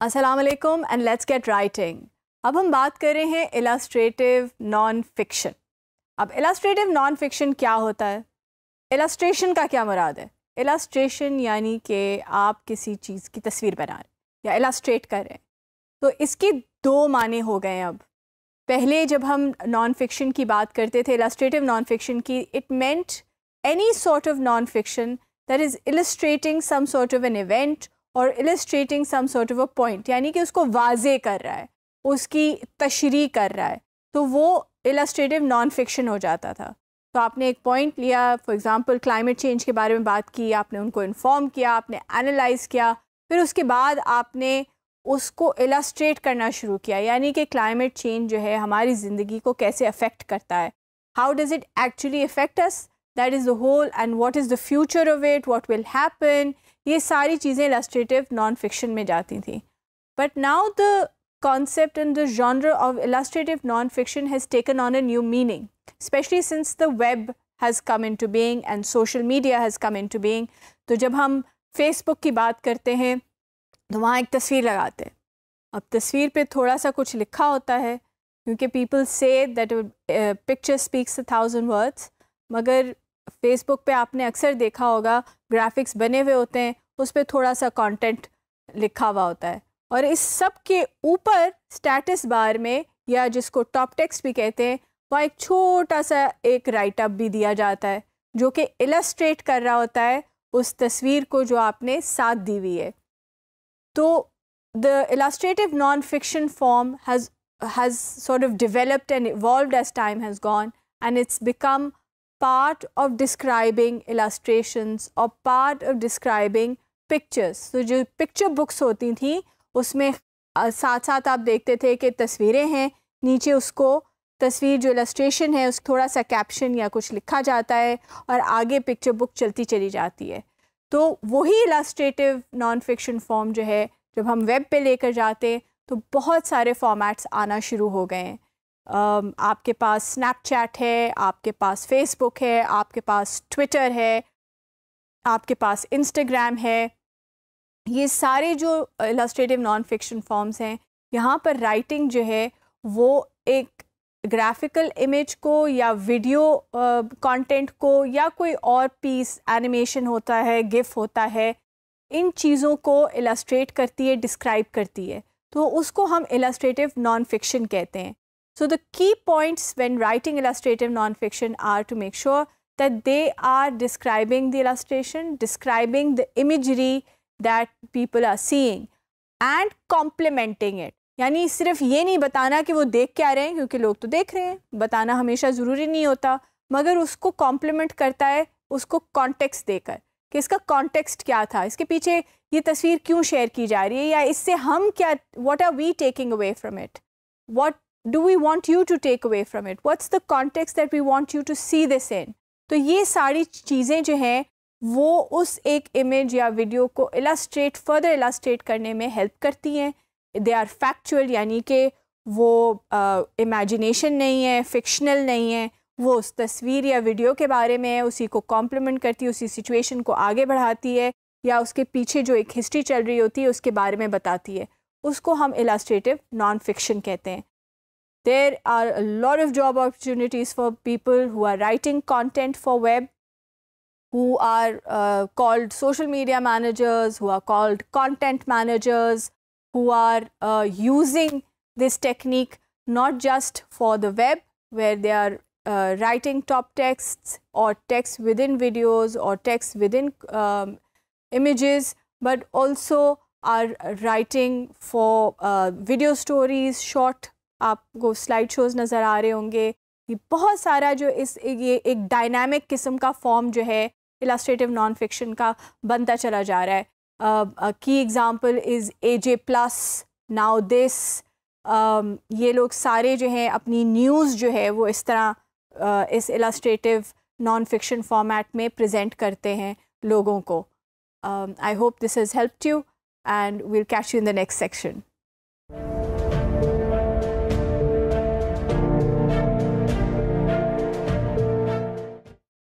Aslam and let's get writing अब हम बात कर रहे हैं इलास्ट्रेटिव नॉन फिक्शन अब इलास्ट्रेटिव नॉन फिक्शन क्या होता है इलास्ट्रेशन का क्या मुराद है इलास्ट्रेशन यानी कि आप किसी चीज़ की तस्वीर बना रहे या इलास्ट्रेट कर रहे हैं तो इसके दो माने हो गए अब पहले जब हम नॉन फिक्शन की बात करते थे इलास्ट्रेटिव नॉन फिक्शन की it meant any sort of non fiction that is illustrating some sort of an event और illustrating some sort of a point यानी कि उसको वाजे कर रहा है उसकी तशरी कर रहा है तो वो इलस्ट्रेटिव नॉन फिक्शन हो जाता था तो आपने एक पॉइंट लिया फॉर एग्ज़ाम्पल क्लाइमेट चेंज के बारे में बात की आपने उनको इन्फॉर्म किया आपने एनालाइज किया फिर उसके बाद आपने उसको इलस्ट्रेट करना शुरू किया यानी कि क्लाइमेट चेंज जो है हमारी ज़िंदगी को कैसे अफेक्ट करता है how does it actually affect us that is the whole and what is the future of it what will happen ये सारी चीज़ें इलास्ट्रेटिव नॉन फिक्शन में जाती थी but now the concept in the genre of illustrative non fiction has taken on a new meaning especially since the web has come into being and social media has come into being तो जब हम Facebook की बात करते हैं तो वहाँ एक तस्वीर लगाते हैं अब तस्वीर पे थोड़ा सा कुछ लिखा होता है क्योंकि people say that picture speaks a thousand words मगर फेसबुक पे आपने अक्सर देखा होगा ग्राफिक्स बने हुए होते हैं उस पर थोड़ा सा कंटेंट लिखा हुआ होता है और इस सब के ऊपर स्टेटस बार में या जिसको टॉप टेक्स्ट भी कहते हैं वह एक छोटा सा एक राइटअप भी दिया जाता है जो कि इलस्ट्रेट कर रहा होता है उस तस्वीर को जो आपने साथ दी हुई है तो the illustrative non fiction form has has sort of developed and evolve as time has gone and it's become part of describing illustrations or part of describing pictures. तो so, जो picture books होती थी उसमें साथ साथ आप देखते थे कि तस्वीरें हैं नीचे उसको तस्वीर जो इलस्ट्रेशन है उस थोड़ा सा कैप्शन या कुछ लिखा जाता है और आगे पिक्चर बुक चलती चली जाती है तो वही इलस्ट्रेटिव नॉन फिक्शन फॉर्म जो है जब हम वेब पे लेकर जाते तो बहुत सारे फॉर्मेट्स आना शुरू हो गए हैं Um, आपके पास स्नैपचैट है आपके पास फेसबुक है आपके पास ट्विटर है आपके पास इंस्टाग्राम है ये सारे जो इलस्ट्रेटिव नॉन फिक्शन फॉर्म्स हैं यहाँ पर राइटिंग जो है वो एक ग्राफिकल इमेज को या वीडियो कंटेंट uh, को या कोई और पीस एनिमेशन होता है गिफ होता है इन चीज़ों को इलस्ट्रेट करती है डिस्क्राइब करती है तो उसको हम इलस्ट्रेटिव नॉन फिक्शन कहते हैं So the key points when writing illustrative nonfiction are to make sure that they are describing the illustration, describing the imagery that people are seeing and complementing it. यानी सिर्फ ये नहीं बताना कि वो देख क्या रहे हैं क्योंकि लोग तो देख रहे हैं बताना हमेशा ज़रूरी नहीं होता मगर उसको कॉम्प्लीमेंट करता है उसको कॉन्टेक्स्ट देकर कि इसका कॉन्टेक्स्ट क्या था इसके पीछे ये तस्वीर क्यों शेयर की जा रही है या इससे हम क्या what are we taking away from it what do we want you to take away from it What's the context that we want you to see this in? तो ये सारी चीज़ें जो हैं वो उस एक इमेज या वीडियो को इलास्ट्रेट फर्दर इलास्ट्रेट करने में हेल्प करती हैं दे आर फैक्चुअल यानी कि वो इमेजिनेशन uh, नहीं है फिक्शनल नहीं है वो उस तस्वीर या वीडियो के बारे में है उसी को कॉम्प्लीमेंट करती है उसी सिचुएशन को आगे बढ़ाती है या उसके पीछे जो एक हिस्ट्री चल रही होती है उसके बारे में बताती है उसको हम इलास्ट्रेटिव नॉन फिक्शन कहते हैं There are a lot of job opportunities for people who are writing content for web, who are uh, called social media managers, who are called content managers, who are uh, using this technique not just for the web where they are uh, writing top texts or text within videos or text within um, images, but also are writing for uh, video stories, short आपको slide shows नज़र आ रहे होंगे ये बहुत सारा जो इस ये एक डायनामिक किस्म का फॉर्म जो है इलास्ट्रेटिव नॉन फिक्शन का बनता चला जा रहा है की example is A J plus now this ये लोग सारे जो हैं अपनी न्यूज़ जो है वो इस तरह uh, इस इलास्ट्रेटिव नॉन फिक्शन फॉर्मेट में प्रेजेंट करते हैं लोगों को I hope this has help you and we'll catch you in the next section